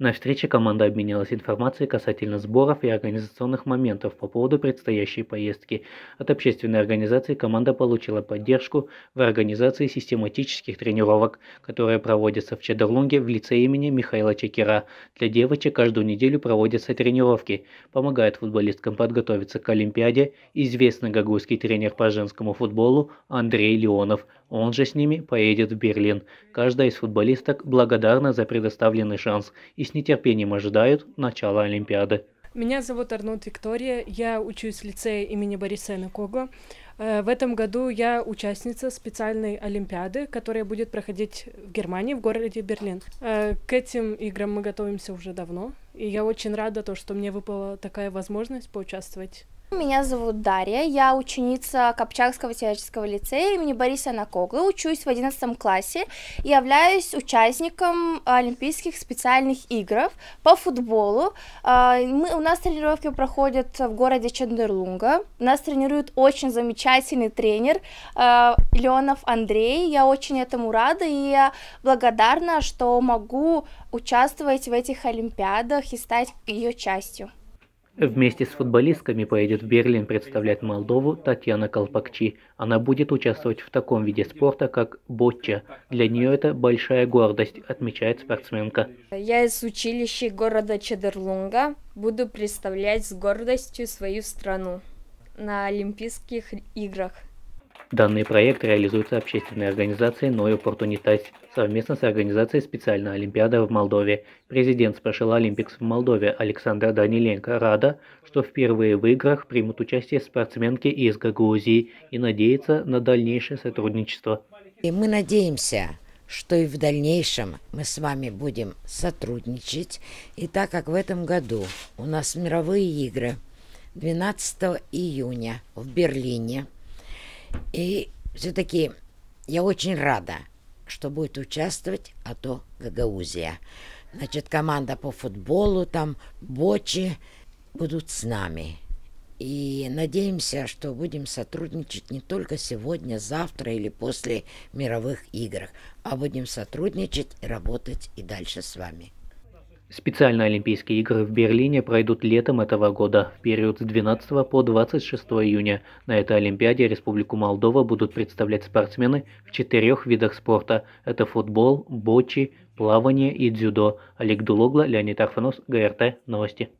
На встрече команда обменялась информацией касательно сборов и организационных моментов по поводу предстоящей поездки. От общественной организации команда получила поддержку в организации систематических тренировок, которые проводятся в Чедерлунге в лице имени Михаила Чекера. Для девочек каждую неделю проводятся тренировки. помогают футболисткам подготовиться к Олимпиаде известный гагузский тренер по женскому футболу Андрей Леонов. Он же с ними поедет в Берлин. Каждая из футболисток благодарна за предоставленный шанс и с нетерпением ожидают начала Олимпиады. Меня зовут Арнольд Виктория, я учусь в лицее имени Бориса Накогла. Э, в этом году я участница специальной Олимпиады, которая будет проходить в Германии, в городе Берлин. Э, к этим играм мы готовимся уже давно, и я очень рада, то, что мне выпала такая возможность поучаствовать меня зовут Дарья, я ученица Копчакского теоретического лицея имени Бориса Накоглы, учусь в 11 классе и являюсь участником Олимпийских специальных игр по футболу. А, мы, у нас тренировки проходят в городе Чендерлунга, нас тренирует очень замечательный тренер а, Леонов Андрей, я очень этому рада и я благодарна, что могу участвовать в этих Олимпиадах и стать ее частью. Вместе с футболистками поедет в Берлин представлять Молдову Татьяна Колпакчи. Она будет участвовать в таком виде спорта, как ботча. Для нее это большая гордость, отмечает спортсменка. Я из училища города Чедерлунга. Буду представлять с гордостью свою страну на Олимпийских играх. Данный проект реализуется общественной организацией «Ной Оппортунитас» совместно с организацией «Специальная Олимпиада в Молдове». Президент Special Olympics в Молдове Александр Даниленко рада, что впервые в играх примут участие спортсменки из Гагаузии и надеется на дальнейшее сотрудничество. И мы надеемся, что и в дальнейшем мы с вами будем сотрудничать. И так как в этом году у нас мировые игры 12 июня в Берлине – и все-таки я очень рада, что будет участвовать АТО Гагаузия. Значит, команда по футболу, там бочи будут с нами. И надеемся, что будем сотрудничать не только сегодня, завтра или после мировых игр, а будем сотрудничать и работать и дальше с вами. Специальные Олимпийские игры в Берлине пройдут летом этого года, в период с 12 по 26 июня. На этой Олимпиаде Республику Молдова будут представлять спортсмены в четырех видах спорта. Это футбол, бочи, плавание и дзюдо. Олег Дулогла, Леонид Арфанос, ГРТ, Новости.